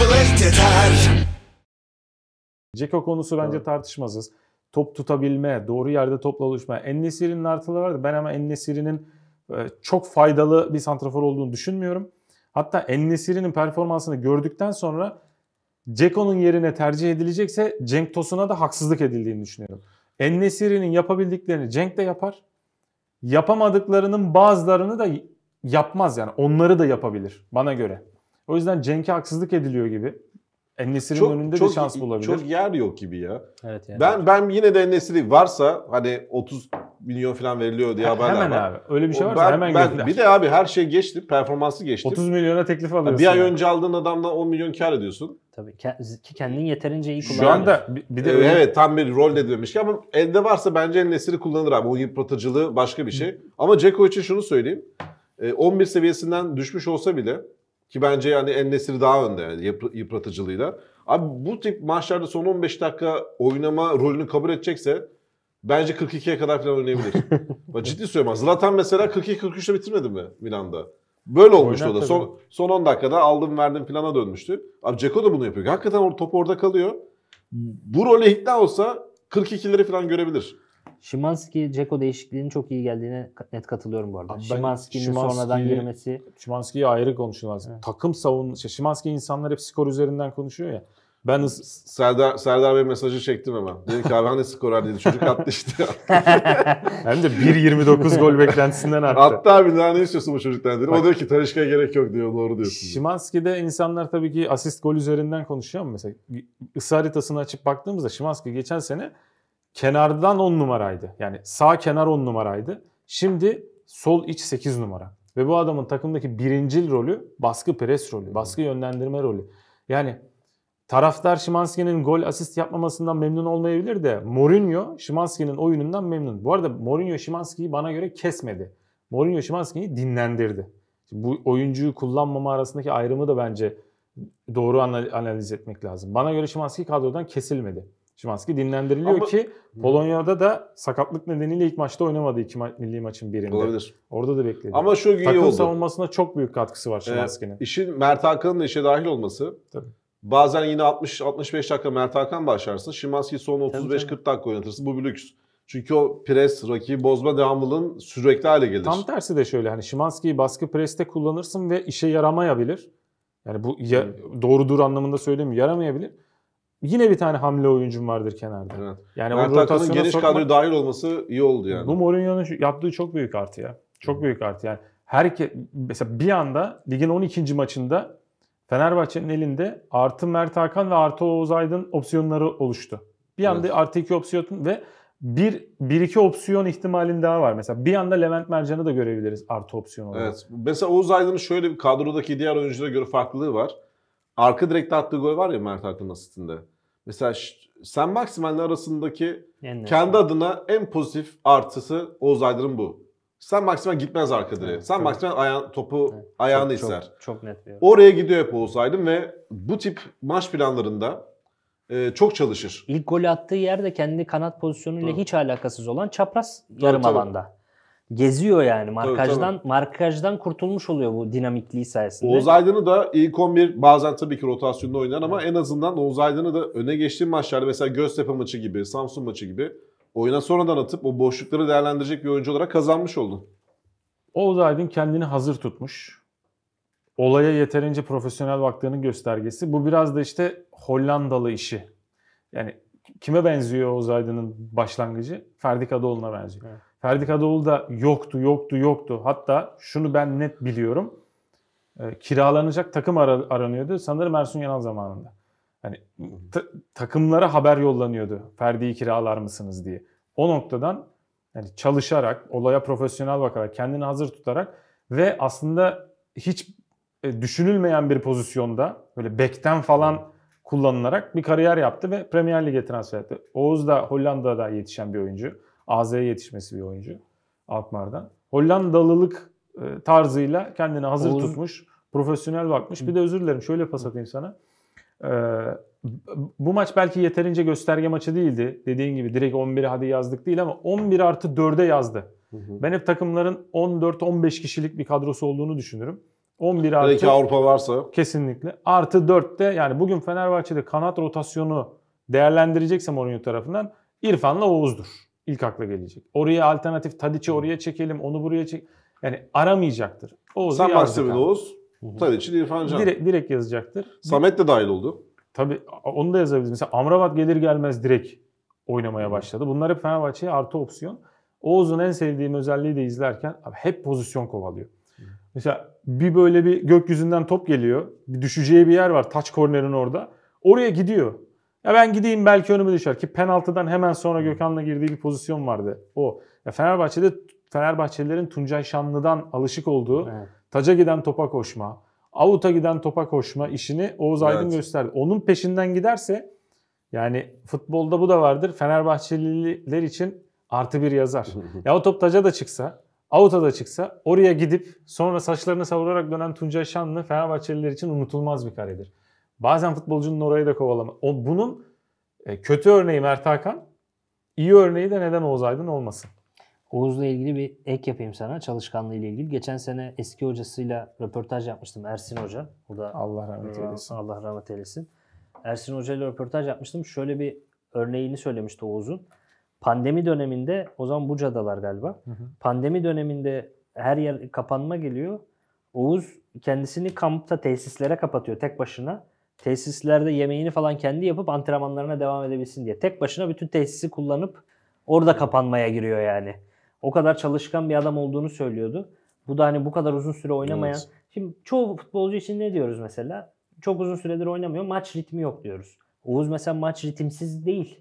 Black Ceko konusu bence evet. tartışmasız. Top tutabilme, doğru yerde topla oluşma. Ennesiri'nin artıları vardı. Ben ama Ennesiri'nin e, çok faydalı bir santrafor olduğunu düşünmüyorum. Hatta Ennesiri'nin performansını gördükten sonra Ceko'nun yerine tercih edilecekse Cenk Tosun'a da haksızlık edildiğini düşünüyorum. Ennesiri'nin yapabildiklerini Cenk de yapar. Yapamadıklarının bazılarını da yapmaz yani. Onları da yapabilir bana göre. O yüzden Cenk'e haksızlık ediliyor gibi. Enesir'in çok, önünde çok, de şans bulabilir. Çok yer yok gibi ya. Evet yani. Ben ben yine de Enesir'i varsa hani 30 milyon falan veriliyor diye haberler hemen var. Hemen abi. Öyle bir şey varsa ben, hemen ben, Bir de abi her şey geçti. Performansı geçti. 30 milyona teklif alıyorsun. Bir ay yani. önce aldığın adamla 10 milyon kar ediyorsun. Tabii ki kendin yeterince iyi kullanıyorsun. Şu anda bir de ee, öyle... evet tam bir rol de demiş ki ama elde varsa bence en Enesir'i kullanır abi. O yıpratıcılığı başka bir şey. Hı. Ama Ceko için şunu söyleyeyim. 11 e, seviyesinden düşmüş olsa bile ki bence yani en Ennesiri daha önde yani yıp, yıpratıcılığıyla. Abi bu tip maçlarda son 15 dakika oynama rolünü kabul edecekse bence 42'ye kadar falan oynayabilir. Bak ciddi söylüyorum. Zlatan mesela 42-43'te bitirmedi mi Milan'da? Böyle olmuştu Oynar o da. Son, son 10 dakikada aldım verdim plana dönmüştü. Abi Ceko da bunu yapıyor. Hakikaten top orada kalıyor. Bu role ikna olsa 42'leri falan görebilir. Şimanski Ceko değişikliğinin çok iyi geldiğine net katılıyorum bu arada. Şimanski'nin sonradan girmesi. Şimanski'yi ayrı konuşulmaz. Evet. Takım savun şey, Şimanski insanlar hep skor üzerinden konuşuyor ya. Ben Serdar Serdar Bey mesajı çektim hemen. Dedi ki abi hani skor dedi. Çocuk attı işte. Hem de 1.29 gol beklentisinden arttı. Attı abi daha ne istiyorsun bu çocuktan dedi. O diyor ki Talişka'ya gerek yok diyor. Doğru diyorsun. Şimanski'de insanlar tabii ki asist gol üzerinden konuşuyor ama mesela ısı haritasını açıp baktığımızda Şimanski geçen sene kenardan 10 numaraydı. Yani sağ kenar 10 numaraydı. Şimdi sol iç 8 numara. Ve bu adamın takımdaki birincil rolü baskı pres rolü, baskı yönlendirme rolü. Yani taraftar Şimanski'nin gol asist yapmamasından memnun olmayabilir de Mourinho Şimanski'nin oyunundan memnun. Bu arada Mourinho Şimanski'yi bana göre kesmedi. Mourinho Şimanski'yi dinlendirdi. Bu oyuncuyu kullanmama arasındaki ayrımı da bence doğru analiz etmek lazım. Bana göre Şimanski kadrodan kesilmedi. Şimanski dinlendiriliyor Ama... ki Polonya'da da sakatlık nedeniyle ilk maçta oynamadı iki ma- milli maçın birinde. Olabilir. Orada da bekledi. Ama şu iyi Takım oldu. savunmasına çok büyük katkısı var Şimanski'nin. Ee, işin Mert Hakan'ın da işe dahil olması. Tabii. Bazen yine 60-65 dakika Mert Hakan başlarsın. Şimanski son 35-40 dakika oynatırsın. Bu bir lüks. Çünkü o pres, rakibi bozma devamlılığın sürekli hale gelir. Tam tersi de şöyle hani Şimanski'yi baskı preste kullanırsın ve işe yaramayabilir. Yani bu ya, doğrudur anlamında söylemiyorum. Yaramayabilir yine bir tane hamle oyuncum vardır kenarda. Evet. Yani Mert Hakan'ın geniş sokmak, kadroya dahil olması iyi oldu yani. Bu Mourinho'nun yaptığı çok büyük artı ya. Çok hmm. büyük artı yani. Herke, mesela bir anda ligin 12. maçında Fenerbahçe'nin elinde artı Mert Hakan ve artı Oğuz Aydın opsiyonları oluştu. Bir anda evet. artı iki opsiyon ve bir, bir iki opsiyon ihtimalin daha var. Mesela bir anda Levent Mercan'ı da görebiliriz artı opsiyon olarak. Evet. Mesela Oğuz Aydın'ın şöyle bir kadrodaki diğer oyunculara göre farklılığı var. Arka direkte attığı gol var ya Mert Hakan'ın asistinde. Mesela sen Maksimen'le arasındaki Yeniden kendi var. adına en pozitif artısı Oğuz Aydın'ın bu. Sen Maksimen gitmez arka direğe. Evet, sen Maksimen aya- topu evet, ayağını çok, ister. Çok, çok net bir Oraya gidiyor hep Oğuz Aydın ve bu tip maç planlarında e, çok çalışır. İlk golü attığı yerde kendi kanat pozisyonuyla Hı. hiç alakasız olan çapraz yarım tabii, alanda geziyor yani markajdan tabii, tabii. markajdan kurtulmuş oluyor bu dinamikliği sayesinde. Oğuz Aydın'ı da ilk 11 bazen tabii ki rotasyonda oynayan ama evet. en azından Oğuz Aydın'ı da öne geçtiğim maçlarda mesela Göztepe maçı gibi, Samsun maçı gibi oyuna sonradan atıp o boşlukları değerlendirecek bir oyuncu olarak kazanmış oldun. Oğuz Aydın kendini hazır tutmuş. Olaya yeterince profesyonel baktığının göstergesi. Bu biraz da işte Hollandalı işi. Yani kime benziyor Oğuz Aydın'ın başlangıcı? Ferdi Kadıoğlu'na benziyor. Evet. Ferdi Kadıoğlu da yoktu, yoktu, yoktu. Hatta şunu ben net biliyorum. E, kiralanacak takım ar- aranıyordu. Sanırım Ersun Yanal zamanında. Yani t- takımlara haber yollanıyordu. Ferdi'yi kiralar mısınız diye. O noktadan yani çalışarak, olaya profesyonel bakarak, kendini hazır tutarak ve aslında hiç e, düşünülmeyen bir pozisyonda böyle bekten falan kullanılarak bir kariyer yaptı ve Premier Lig'e transfer etti. Oğuz da Hollanda'da yetişen bir oyuncu. AZ'ye yetişmesi bir oyuncu Alkmaar'dan. Hollandalılık e, tarzıyla kendini hazır Oğuz. tutmuş, profesyonel bakmış. Bir de özür dilerim şöyle pas atayım sana. E, bu maç belki yeterince gösterge maçı değildi. Dediğin gibi direkt 11'e hadi yazdık değil ama 11 artı 4'e yazdı. Ben hep takımların 14-15 kişilik bir kadrosu olduğunu düşünürüm. 11 artı... Belki Avrupa varsa. Kesinlikle. Artı 4'te yani bugün Fenerbahçe'de kanat rotasyonu değerlendireceksem Mourinho tarafından İrfan'la Oğuz'dur ilk akla gelecek. Oraya alternatif Tadiç'i oraya çekelim, onu buraya çek. Yani aramayacaktır. Oğuz Sen başta bir Oğuz, Tadiç'i İrfan Can. Direkt, direkt yazacaktır. Samet de dahil oldu. Tabii onu da yazabiliriz. Mesela Amrabat gelir gelmez direkt oynamaya başladı. Bunlar hep Fenerbahçe'ye artı opsiyon. Oğuz'un en sevdiğim özelliği de izlerken abi hep pozisyon kovalıyor. Mesela bir böyle bir gökyüzünden top geliyor. Bir düşeceği bir yer var. Taç kornerin orada. Oraya gidiyor. Ya ben gideyim belki önümü düşer ki penaltıdan hemen sonra Gökhan'la girdiği bir pozisyon vardı. O. Ya Fenerbahçe'de Fenerbahçelilerin Tuncay Şanlı'dan alışık olduğu evet. taca giden topa koşma, avuta giden topa koşma işini Oğuz Aydın evet. gösterdi. Onun peşinden giderse yani futbolda bu da vardır. Fenerbahçeliler için artı bir yazar. ya o top taca da çıksa, avuta da çıksa oraya gidip sonra saçlarını savurarak dönen Tuncay Şanlı Fenerbahçeliler için unutulmaz bir karedir. Bazen futbolcunun orayı da kovalama. O, bunun e, kötü örneği Mert Hakan, iyi örneği de neden Oğuz Aydın olmasın? Oğuz'la ilgili bir ek yapayım sana çalışkanlığı ile ilgili. Geçen sene eski hocasıyla röportaj yapmıştım Ersin Hoca. O da Allah rahmet ee, eylesin. Allah rahmet eylesin. Ersin Hoca ile röportaj yapmıştım. Şöyle bir örneğini söylemişti Oğuz'un. Pandemi döneminde o zaman Buca'dalar galiba. Hı hı. Pandemi döneminde her yer kapanma geliyor. Oğuz kendisini kampta tesislere kapatıyor tek başına tesislerde yemeğini falan kendi yapıp antrenmanlarına devam edebilsin diye. Tek başına bütün tesisi kullanıp orada kapanmaya giriyor yani. O kadar çalışkan bir adam olduğunu söylüyordu. Bu da hani bu kadar uzun süre oynamayan. Evet. Şimdi çoğu futbolcu için ne diyoruz mesela? Çok uzun süredir oynamıyor. Maç ritmi yok diyoruz. Oğuz mesela maç ritimsiz değil.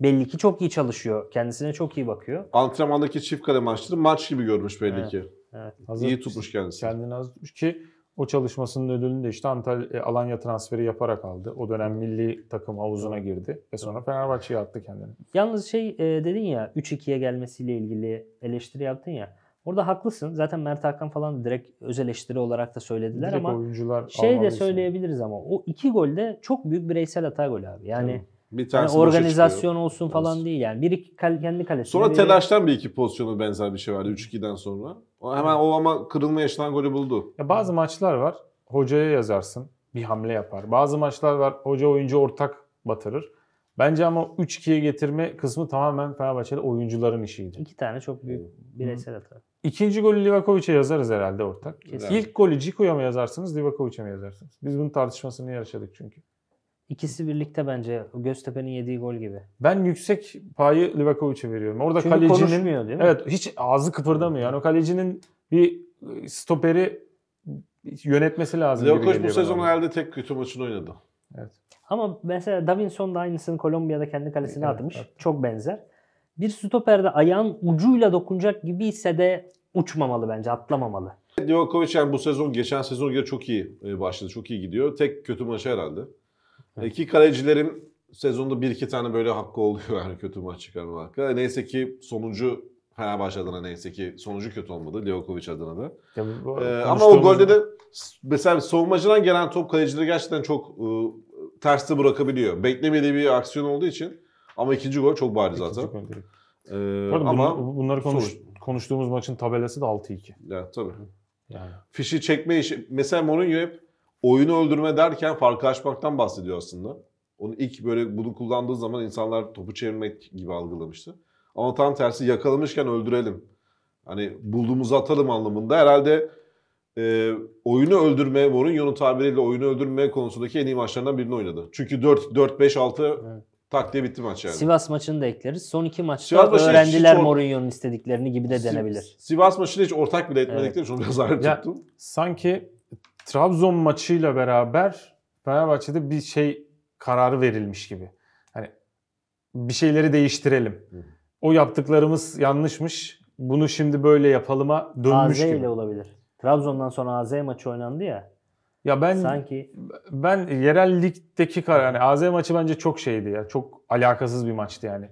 Belli ki çok iyi çalışıyor. Kendisine çok iyi bakıyor. Antrenmandaki çift kale maçları maç gibi görmüş belli evet. ki. Evet. Hazır iyi tutmuş kendisi. Kendini az tutmuş ki o çalışmasının ödülünü de işte Antalya e, Alanya transferi yaparak aldı. O dönem milli takım havuzuna girdi ve sonra Fenerbahçe'ye attı kendini. Yalnız şey e, dedin ya 3-2'ye gelmesiyle ilgili eleştiri yaptın ya. Orada haklısın. Zaten Mert Hakan falan direkt öz eleştiri olarak da söylediler direkt ama oyuncular şey de söyleyebiliriz ama o iki golde çok büyük bireysel hata gol abi. Yani evet. Bir yani organizasyon olsun falan değil yani. Biri kal- kendi kalesine. Sonra biri... telaştan bir iki pozisyonu benzer bir şey vardı 3-2'den sonra. O hemen o ama kırılma yaşanan golü buldu. Ya bazı maçlar var. Hocaya yazarsın. Bir hamle yapar. Bazı maçlar var. Hoca oyuncu ortak batırır. Bence ama 3-2'ye getirme kısmı tamamen Fenerbahçe'de oyuncuların işiydi. İki tane çok büyük bireysel hata. İkinci golü Livakovic'e yazarız herhalde ortak. Kesin. İlk golü Ciku'ya mı yazarsınız, Livakovic'e mi yazarsınız? Biz bunun tartışmasını yarışadık çünkü. İkisi birlikte bence Göztepe'nin yediği gol gibi. Ben yüksek payı Livakovic'e veriyorum. Orada Çünkü kalecinin konuşmuyor değil mi? Evet hiç ağzı kıpırdamıyor. Yani o kalecinin bir e, stoperi yönetmesi lazım. Livakovic bu sezon bana. herhalde tek kötü maçını oynadı. Evet. Ama mesela Davinson da aynısını Kolombiya'da kendi kalesine evet, atmış. Evet. Çok benzer. Bir stoperde ayağın ucuyla dokunacak gibi ise de uçmamalı bence, atlamamalı. Livakovic yani bu sezon geçen sezon göre çok iyi e, başladı, çok iyi gidiyor. Tek kötü maçı herhalde. Hı. Ki kalecilerin sezonda bir iki tane böyle hakkı oluyor yani kötü maç çıkarma hakkı. E, neyse ki sonucu Fenerbahçe adına neyse ki sonucu kötü olmadı. Ljokovic adına da. Ya, ee, ama o golde de mesela savunmacıdan gelen top kalecileri gerçekten çok ıı, terste bırakabiliyor. Beklemediği bir aksiyon olduğu için. Ama ikinci gol çok bariz ikinci zaten. Gol ee, ama bunları, bunları konuş, konuştuğumuz maçın tabelası da 6-2. Ya tabii. Yani. Fişi çekme işi. Mesela Mourinho hep oyunu öldürme derken farkı açmaktan bahsediyor aslında. Onu ilk böyle bunu kullandığı zaman insanlar topu çevirmek gibi algılamıştı. Ama tam tersi yakalamışken öldürelim. Hani bulduğumuzu atalım anlamında herhalde e, oyunu öldürme, Mourinho'nun tabiriyle oyunu öldürme konusundaki en iyi maçlarından birini oynadı. Çünkü 4-5-6 evet. tak diye bitti maç yani. Sivas maçını da ekleriz. Son iki maçta Sivas öğrendiler or- Mourinho'nun istediklerini gibi de denebilir. Sivas maçını hiç ortak bile etmedikleri evet. için biraz ayrı tuttum. Sanki Trabzon maçıyla beraber Fenerbahçe'de bir şey kararı verilmiş gibi. Hani bir şeyleri değiştirelim. O yaptıklarımız yanlışmış. Bunu şimdi böyle yapalıma dönmüş AZ gibi. ile olabilir. Trabzon'dan sonra AZ maçı oynandı ya. Ya ben sanki ben yerel ligdeki karar yani AZ maçı bence çok şeydi ya. Çok alakasız bir maçtı yani.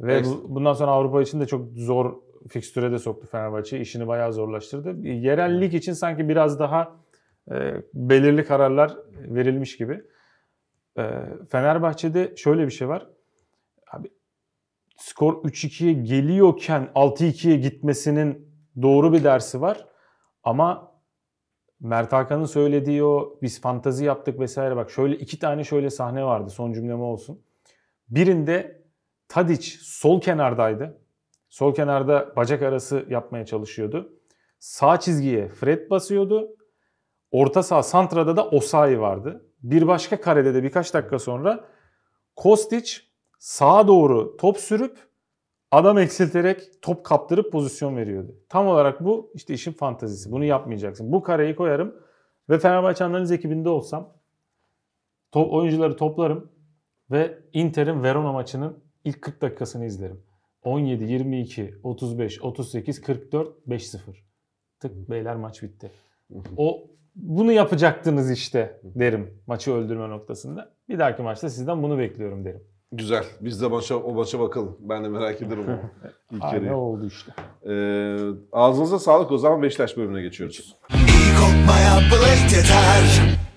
Ve evet. bundan sonra Avrupa için de çok zor fikstüre de soktu Fenerbahçe. İşini bayağı zorlaştırdı. Yerel lig için sanki biraz daha ee, belirli kararlar verilmiş gibi. Ee, Fenerbahçe'de şöyle bir şey var. Abi skor 3-2'ye geliyorken 6-2'ye gitmesinin doğru bir dersi var. Ama Mert Hakan'ın söylediği o biz fantazi yaptık vesaire bak şöyle iki tane şöyle sahne vardı son cümleme olsun. Birinde Tadic sol kenardaydı. Sol kenarda bacak arası yapmaya çalışıyordu. Sağ çizgiye Fred basıyordu. Orta saha Santra'da da Osayi vardı. Bir başka karede de birkaç dakika sonra Kostic sağa doğru top sürüp adam eksilterek top kaptırıp pozisyon veriyordu. Tam olarak bu işte işin fantazisi. Bunu yapmayacaksın. Bu kareyi koyarım ve Fenerbahçe analiz ekibinde olsam top, oyuncuları toplarım ve Inter'in Verona maçının ilk 40 dakikasını izlerim. 17, 22, 35, 38, 44, 5-0. Tık beyler maç bitti. O bunu yapacaktınız işte derim maçı öldürme noktasında. Bir dahaki maçta sizden bunu bekliyorum derim. Güzel. Biz de maça, o maça bakalım. Ben de merak ederim o ilk yarıyı. Ne oldu işte. Ee, ağzınıza sağlık. O zaman Beşiktaş bölümüne geçiyoruz. İyi kopmaya bulaştılar.